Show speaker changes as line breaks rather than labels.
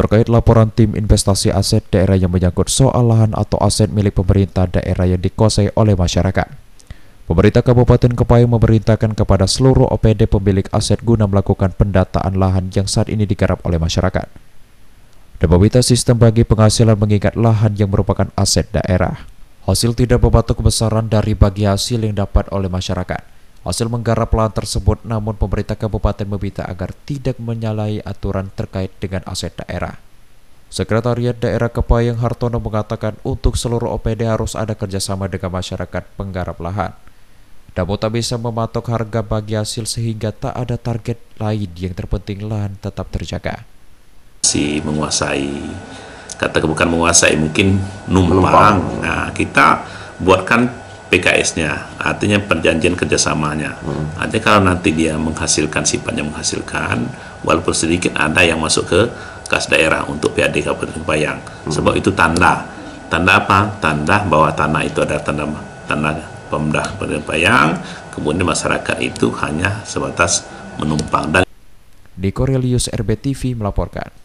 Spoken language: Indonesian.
terkait laporan tim investasi aset daerah yang menyangkut soal lahan atau aset milik pemerintah daerah yang dikuasai oleh masyarakat. Pemerintah Kabupaten Kepayang memerintahkan kepada seluruh OPD pemilik aset guna melakukan pendataan lahan yang saat ini digarap oleh masyarakat. Dan meminta sistem bagi penghasilan mengingat lahan yang merupakan aset daerah. Hasil tidak mematok kebesaran dari bagi hasil yang dapat oleh masyarakat Hasil menggarap lahan tersebut namun pemerintah kabupaten meminta agar tidak menyalahi aturan terkait dengan aset daerah. Sekretariat Daerah Kepayang Hartono mengatakan untuk seluruh OPD harus ada kerjasama dengan masyarakat penggarap lahan. Namun tak bisa mematok harga bagi hasil sehingga tak ada target lain yang terpenting lahan tetap terjaga.
Si menguasai, kata bukan menguasai mungkin numpang. numpang. Nah, kita buatkan PKS-nya, artinya perjanjian kerjasamanya. Hmm. Artinya kalau nanti dia menghasilkan sifatnya menghasilkan, walaupun sedikit ada yang masuk ke kas daerah untuk PAD Kabupaten Bayang. Hmm. Sebab itu tanda, tanda apa? Tanda bahwa tanah itu ada tanda tanda pemda Kabupaten Bayang. Kemudian masyarakat itu hanya sebatas menumpang dan.
Dekorelius RBTV melaporkan.